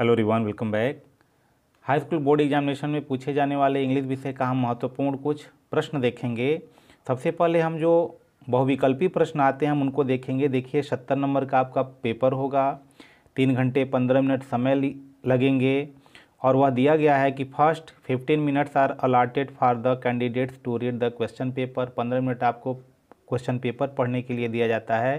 Hello रिवान welcome back high school board examination में पूछे जाने वाले इंग्लिश विषय का हम महत्वपूर्ण कुछ प्रश्न देखेंगे सबसे पहले हम जो बहुविकल्पी प्रश्न आते हैं हम उनको देखेंगे देखिए सत्तर नंबर का आपका पेपर होगा तीन घंटे पंद्रह मिनट समय लगेंगे और वह दिया गया है कि first fifteen minutes are allotted for the candidates to read the question paper पंद्रह मिनट आपको क्वेश्चन पेपर पढ़ने के लिए दिया जाता है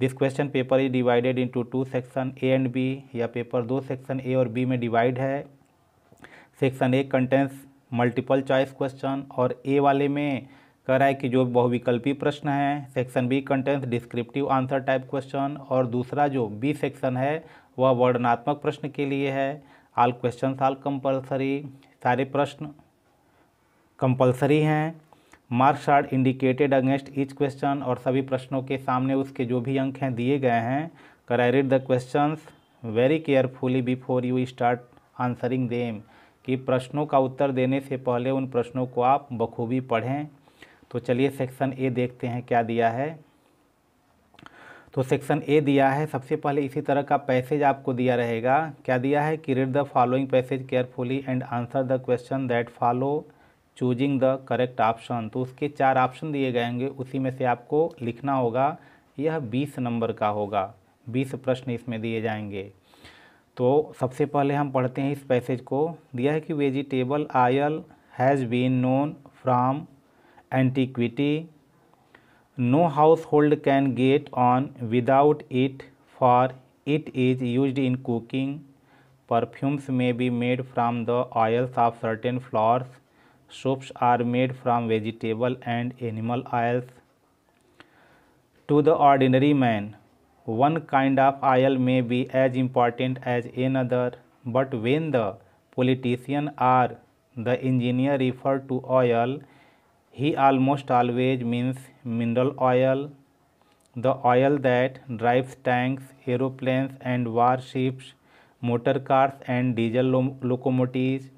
this question paper is divided into two section A and B या पेपर दो सेक्शन ए और बी में डिवाइड है section A contains multiple choice question और ए वाले में कह रहा है कि जो बहुविकल्पी प्रश्न है section B contains descriptive answer type question और दूसरा जो बी सेक्शन है वह वर्णनात्मक प्रश्न के लिए है आल क्वेश्चन आल कंपल्सरी सारे प्रश्न कंपलसरी हैं marks are indicated against each question और सभी प्रश्नों के सामने उसके जो भी अंक हैं दिए गए हैं कर I read the question very carefully before you start answering them कि प्रश्नों का उत्तर देने से पहले उन प्रश्नों को आप बखूबी पढ़ें तो चलिए सेक्शन ए देखते हैं क्या दिया है तो सेक्शन ए दिया है सबसे पहले इसी तरह का पैसेज आपको दिया रहेगा क्या दिया है कि read the following passage carefully and answer the question that follow choosing the correct option तो उसके चार ऑप्शन दिए गएंगे उसी में से आपको लिखना होगा यह बीस नंबर का होगा बीस प्रश्न इसमें दिए जाएंगे तो सबसे पहले हम पढ़ते हैं इस पैसेज को दिया है कि vegetable oil has been known from antiquity no household can get on without it for it is use in cooking perfumes में be made from the oils of certain flowers soaps are made from vegetable and animal oils. To the ordinary man, one kind of oil may be as important as another, but when the politician or the engineer refer to oil, he almost always means mineral oil, the oil that drives tanks, aeroplanes and warships, motor cars and diesel locomotives.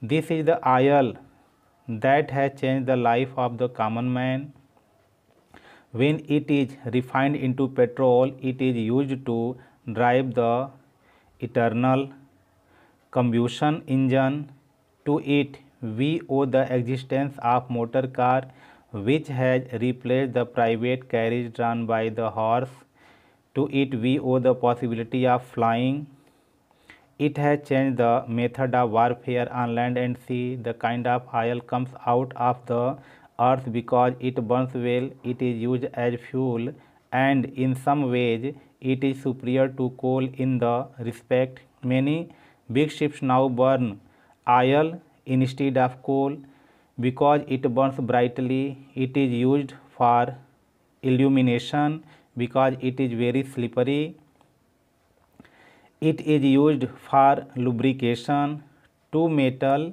This is the oil that has changed the life of the common man. When it is refined into petrol, it is used to drive the eternal combustion engine. To it, we owe the existence of motor car, which has replaced the private carriage drawn by the horse. To it, we owe the possibility of flying it has changed the method of warfare on land and sea. The kind of oil comes out of the earth because it burns well, it is used as fuel, and in some ways it is superior to coal in the respect. Many big ships now burn oil instead of coal because it burns brightly. It is used for illumination because it is very slippery it is used for lubrication, two metal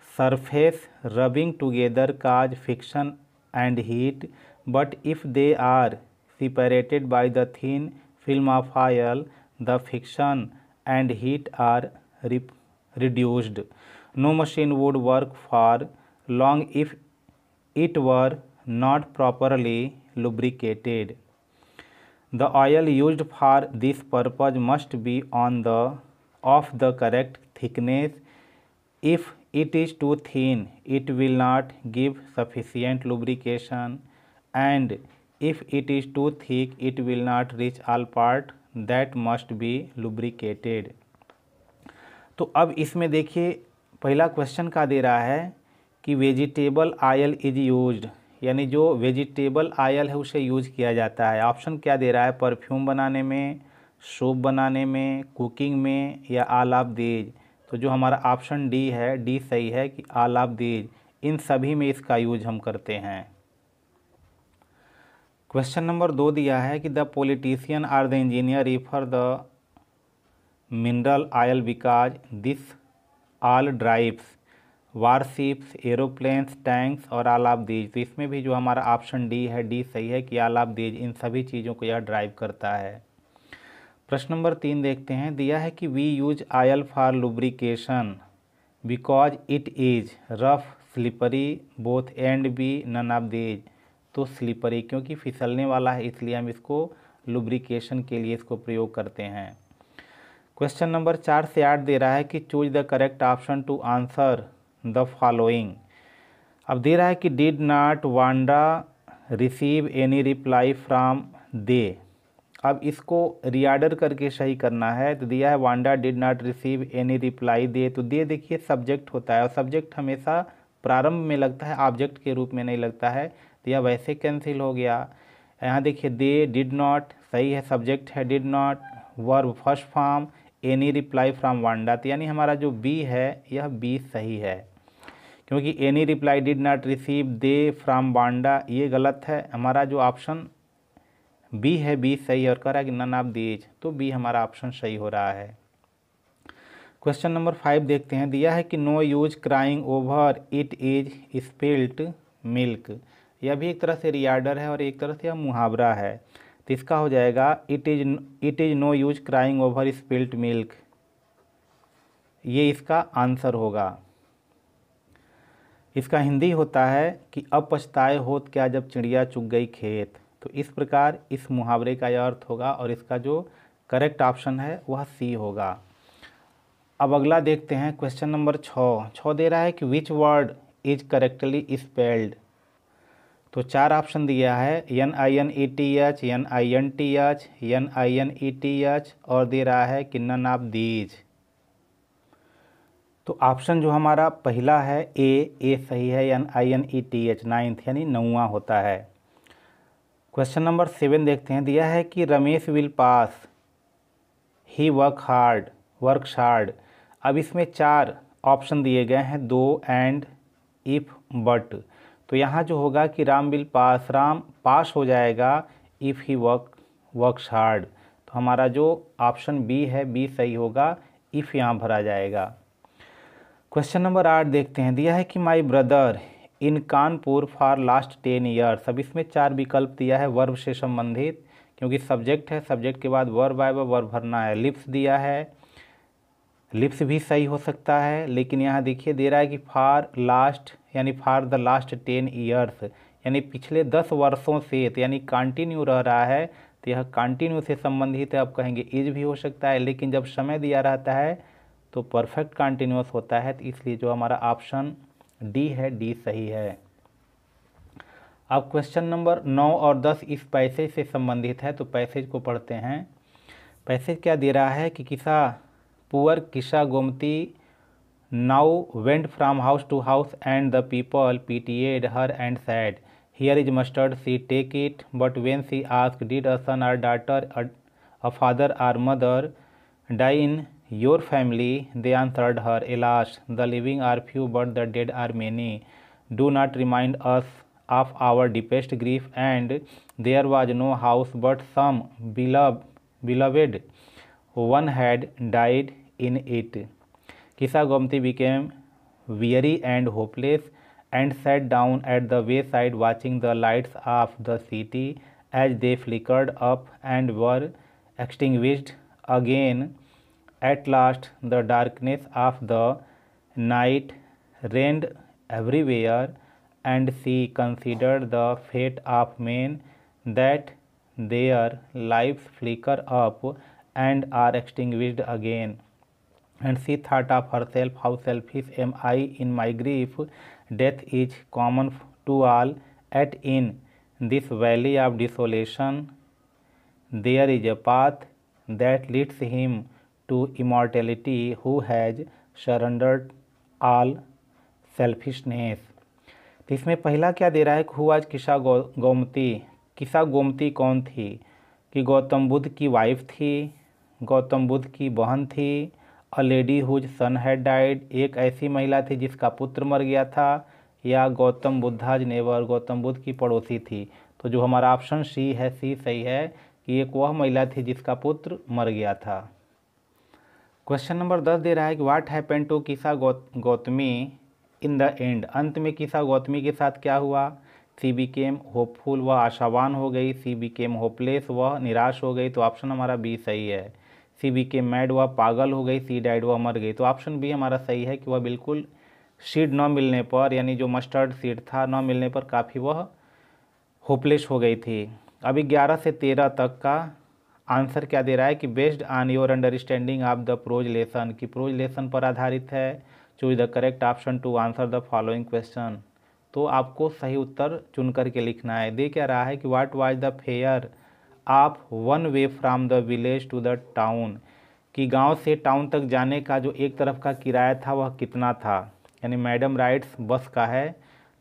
surface rubbing together cause friction and heat, but if they are separated by the thin film of oil, the friction and heat are re reduced. No machine would work for long if it were not properly lubricated. The oil use for this purpose must be on the of the correct thickness if it is too thin it will not give sufficient lubrication and if it is too thick it will not reach all part that must be lubricated तो अब इसमें देखिए पहला question का दे रहा है कि vegetable oil is use यानी जो वेजिटेबल आयल है उसे यूज किया जाता है ऑप्शन क्या दे रहा है परफ्यूम बनाने में सोप बनाने में कुकिंग में या दीज तो जो हमारा ऑप्शन डी है डी सही है कि दीज इन सभी में इसका यूज हम करते हैं क्वेश्चन नंबर दो दिया है कि the politician are the engineer refer the mineral oil because this all drives warships aeroplanes tanks और आलाब दीज तो इसमें भी जो हमारा ऑप्शन डी है डी सही है कि आलाब दीज इन सभी चीज़ों को यह ड्राइव करता है प्रश्न नंबर तीन देखते हैं दिया है कि we use oil for lubrication because it is rough slippery both and B none of these तो स्लिपरी क्योंकि फिसलने वाला है इसलिए हम इसको लुब्रिकेशन के लिए इसको प्रयोग करते हैं क्वेश्चन नंबर चार से आठ दे रहा है कि choose the correct option to answer the following अब दे रहा है कि did not Wanda receive any reply from they अब इसको रिआर्डर करके सही करना है तो दिया है Wanda did not receive any reply they तो दे देखिए सब्जेक्ट होता है और सब्जेक्ट हमेशा प्रारंभ में लगता है ऑब्जेक्ट के रूप में नहीं लगता है तो यह वैसे कैंसिल हो गया यहाँ देखिए दे डिड नाट सही है सब्जेक्ट है did not verb first form any reply from तो यानी हमारा जो बी है यह बी सही है क्योंकि any reply did not receive they from Wanda ये गलत है हमारा जो ऑप्शन बी है बी सही है और कह रहा है कि नन ऑफ दीज तो बी हमारा ऑप्शन सही हो रहा है क्वेश्चन नंबर फाइव देखते हैं दिया है कि no use crying over it is spilt milk यह भी एक तरह से रियार्डर है और एक तरह से यह मुहावरा है तो इसका हो जाएगा it is it is no use crying over spilt milk ये इसका आंसर होगा इसका हिंदी होता है कि अब पछताए होत क्या जब चिड़िया चुग गई खेत तो इस प्रकार इस मुहावरे का यह अर्थ होगा और इसका जो करेक्ट ऑप्शन है वह सी होगा अब अगला देखते हैं क्वेश्चन नंबर छः छः दे रहा है कि which word is correctly spelled तो चार ऑप्शन दिया है N I N E T H N I N T H N I N E T H और दे रहा है कि नन ऑफ दीज तो ऑप्शन जो हमारा पहला है ए ए सही है N I N E T H ninth यानी नौवा होता है क्वेश्चन नंबर सेवन देखते हैं दिया है कि Ramesh will pass he work hard work hard अब इसमें चार ऑप्शन दिए गए हैं दो एंड इफ बट तो यहाँ जो होगा कि Ram will pass Ram pass हो जाएगा if he work work hard तो हमारा जो ऑप्शन बी है बी सही होगा इफ़ यहाँ भरा जाएगा क्वेश्चन नंबर आठ देखते हैं दिया है कि my brother in Kanpur for last ten years अब इसमें चार विकल्प दिया है वर्ब से संबंधित क्योंकि सब्जेक्ट है सब्जेक्ट के बाद वर्ब आए वर्ब भरना है लिप्स दिया है लिप्स भी सही हो सकता है लेकिन यहाँ देखिए दे रहा है कि फार लास्ट यानी for the last ten years यानी पिछले दस वर्षों से तो यानी कंटिन्यू रह रहा है तो यह कंटिन्यू से संबंधित है आप कहेंगे एज भी हो सकता है लेकिन जब समय दिया रहता है तो परफेक्ट कंटिन्यूस होता है तो इसलिए जो हमारा ऑप्शन डी है डी सही है अब क्वेश्चन नंबर नौ और दस इस पैसेज से संबंधित है तो पैसेज को पढ़ते हैं पैसेज क्या दे रहा है कि किसा पुअर किशा गोमती now went from house to house and the people pitied her and said here is mustard seed take it but when she asked did a son or daughter a father or mother die in your family they answered her alas the living are few but the dead are many do not remind us of our deepest grief and there was no house but some beloved beloved one had died in it. Kisa Gomti became weary and hopeless and sat down at the wayside watching the lights of the city as they flickered up and were extinguished again. At last, the darkness of the night reigned everywhere, and she considered the fate of men that their lives flicker up and are extinguished again. And she thought of herself, how selfish am I in my grief. Death is common to all. At in this valley of desolation, there is a path that leads him to immortality who has surrendered all selfishness. तो इसमें पहला क्या दे रहा है who आज किशा गौ गोमती किसा गोमती कौन थी कि गौतम बुद्ध की वाइफ थी गौतम बुद्ध की बहन थी a lady whose son had died एक ऐसी महिला थी जिसका पुत्र मर गया था या गौतम बुद्धाज नेवर गौतम बुद्ध की पड़ोसी थी तो जो हमारा ऑप्शन सी है सी सही है कि एक वह महिला थी जिसका पुत्र मर गया था क्वेश्चन नंबर दस दे रहा है कि वाट हैपन टू किसा गौतमी इन द एंड अंत में किसा गौतमी के साथ क्या हुआ सी बी केम होपफुल व आशावान हो गई सी बी केम होपलेस वह निराश हो गई तो ऑप्शन हमारा बी सही है सी बी के मैड हुआ पागल हो गई सी डाइड हुआ मर गई तो ऑप्शन बी हमारा सही है कि वह बिल्कुल सीड न मिलने पर यानी जो मस्टर्ड सीड था न मिलने पर काफ़ी वह होपलेस हो गई थी अभी ग्यारह से तेरह तक का आंसर क्या दे रहा है कि based on your understanding of the prose lesson कि प्रोज लेसन पर आधारित है choose the correct option to answer the following question तो आपको सही उत्तर चुन करके लिखना है दे क्या रहा है कि what was the fare of one way from the village to the town कि गांव से टाउन तक जाने का जो एक तरफ का किराया था वह कितना था यानी मैडम राइड्स बस का है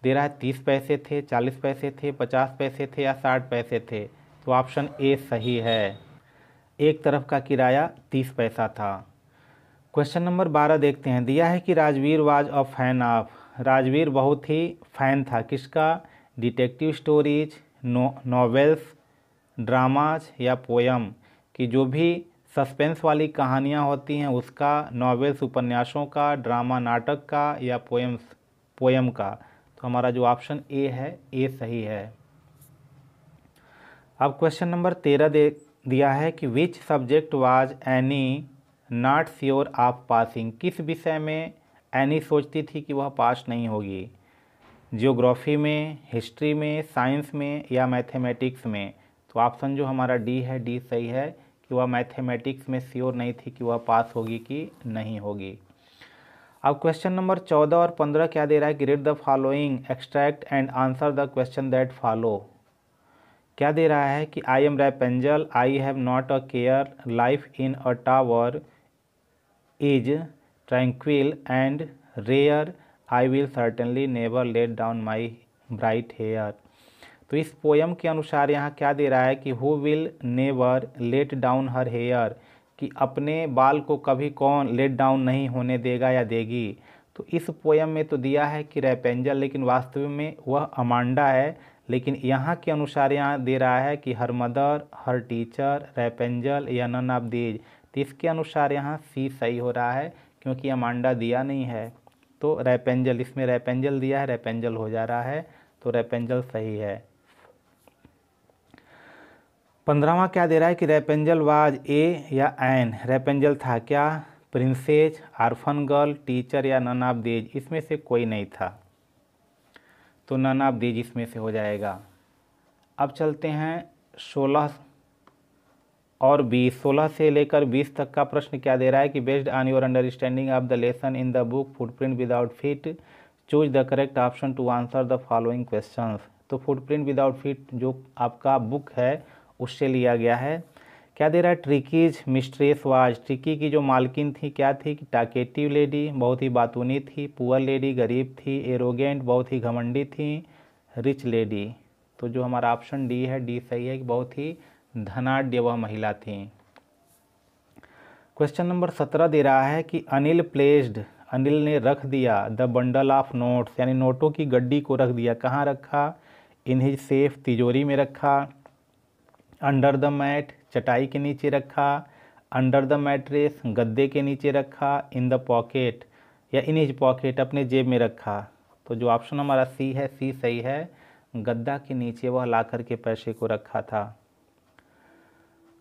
दे रहा है तीस पैसे थे चालीस पैसे थे पचास पैसे थे या साठ पैसे थे तो ऑप्शन ए सही है एक तरफ का किराया तीस पैसा था क्वेश्चन नंबर बारह देखते हैं दिया है कि Rajveer was a fan of Rajveer बहुत ही फ़ैन था किसका detective stories no novels dramas या पोयम की जो भी सस्पेंस वाली कहानियाँ होती हैं उसका नॉवेल्स उपन्यासों का ड्रामा नाटक का या पोएम्स पोएम का तो हमारा जो ऑप्शन ए है ए सही है अब क्वेश्चन नंबर तेरह दे दिया है कि which subject was Annie not sure of passing किस विषय में एनी सोचती थी कि वह पास नहीं होगी जियोग्राफी में हिस्ट्री में साइंस में या मैथमेटिक्स में तो ऑप्शन जो हमारा डी है डी सही है कि वह मैथमेटिक्स में श्योर नहीं थी कि वह पास होगी कि नहीं होगी अब क्वेश्चन नंबर चौदह और पंद्रह क्या दे रहा है कि the following extract and answer the question that follow क्या दे रहा है कि I am Rapunzel I have not a care life in a tower is tranquil and rare I will certainly never let down my bright hair तो इस poem के अनुसार यहाँ क्या दे रहा है कि who will never let down her hair कि अपने बाल को कभी कौन लेट डाउन नहीं होने देगा या देगी तो इस पोयम में तो दिया है कि रेपेंजल लेकिन वास्तव में वह अमांडा है लेकिन यहाँ के अनुसार यहाँ दे रहा है कि हर मदर हर टीचर रेपेंजल या नन ऑफ दीज तो इसके अनुसार यहाँ सी सही हो रहा है क्योंकि अमांडा दिया नहीं है तो रेपेंजल इसमें रेपेंजल दिया है रेपेंजल हो जा रहा है तो रेपेंजल सही है पंद्रहवा क्या दे रहा है कि रेपेंजल वाज ए या एन रेपेंजल था क्या प्रिंसेज आर्फन गर्ल टीचर या नन ऑफ देज इसमें से कोई नहीं था तो नन ऑफ देज इसमें से हो जाएगा अब चलते हैं सोलह और बीस सोलह से लेकर बीस तक का प्रश्न क्या दे रहा है कि based on your understanding of the lesson in the book footprint without feet choose the correct option to answer the following questions तो फुटप्रिंट विदाउट फिट जो आपका बुक है उससे लिया गया है क्या दे रहा है ट्रिकीज मिस्ट्रेस वाज ट्रिकी की जो मालकिन थी क्या थी कि टाकेटिव लेडी बहुत ही बातूनी थी पुअर लेडी गरीब थी एरोगेंट बहुत ही घमंडी थी रिच लेडी तो जो हमारा ऑप्शन डी है डी सही है कि बहुत ही धनाढ़ वह महिला थी क्वेश्चन नंबर सत्रह दे रहा है कि अनिल प्लेस्ड अनिल ने रख दिया द बंडल ऑफ नोट्स यानी नोटों की गड्डी को रख दिया कहाँ रखा इन्हें सेफ तिजोरी में रखा अंडर द मैट चटाई के नीचे रखा अंडर द मैट्रेस गद्दे के नीचे रखा इन द पॉकेट या इन हिज पॉकेट अपने जेब में रखा तो जो ऑप्शन हमारा सी है सी सही है गद्दा के नीचे वह ला के पैसे को रखा था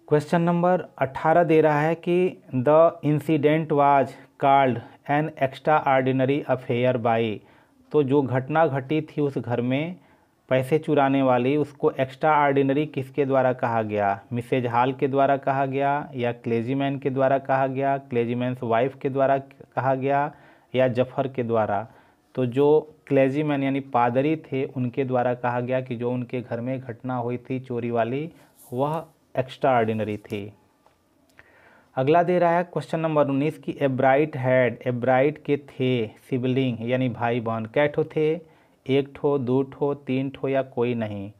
क्वेश्चन नंबर 18 दे रहा है कि the incident was called an extraordinary affair by तो जो घटना घटी थी उस घर में पैसे चुराने वाली उसको एक्स्ट्रा आर्डिनरी किसके द्वारा कहा गया मिसेज हाल के द्वारा कहा गया या क्लेजीमैन के द्वारा कहा गया क्लेजीमैन वाइफ के द्वारा कहा गया या जफर के द्वारा तो जो क्लेजीमैन यानी पादरी थे उनके द्वारा कहा गया कि जो उनके घर में घटना हुई थी चोरी वाली वह एक्स्ट्रा आर्डिनरी थी अगला दे रहा है क्वेश्चन नंबर उन्नीस की a bright had a bright के थे सिबलिंग यानी भाई बहन कैठो थे एक ठो दो ठो तीन ठो या कोई नहीं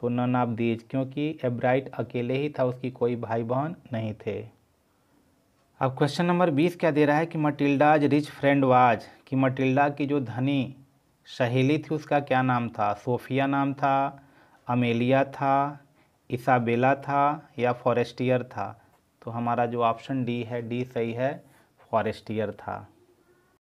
तो नन ऑफ दीज क्योंकि एब्राइट अकेले ही था उसकी कोई भाई बहन नहीं थे अब क्वेश्चन नंबर बीस क्या दे रहा है कि मटिल्डाज रिच फ्रेंड वाज कि मटिल्डा की जो धनी सहेली थी उसका क्या नाम था सोफिया नाम था अमेलिया था इसाबेला था या फॉरेस्टियर था तो हमारा जो ऑप्शन डी है डी सही है फॉरेस्टियर था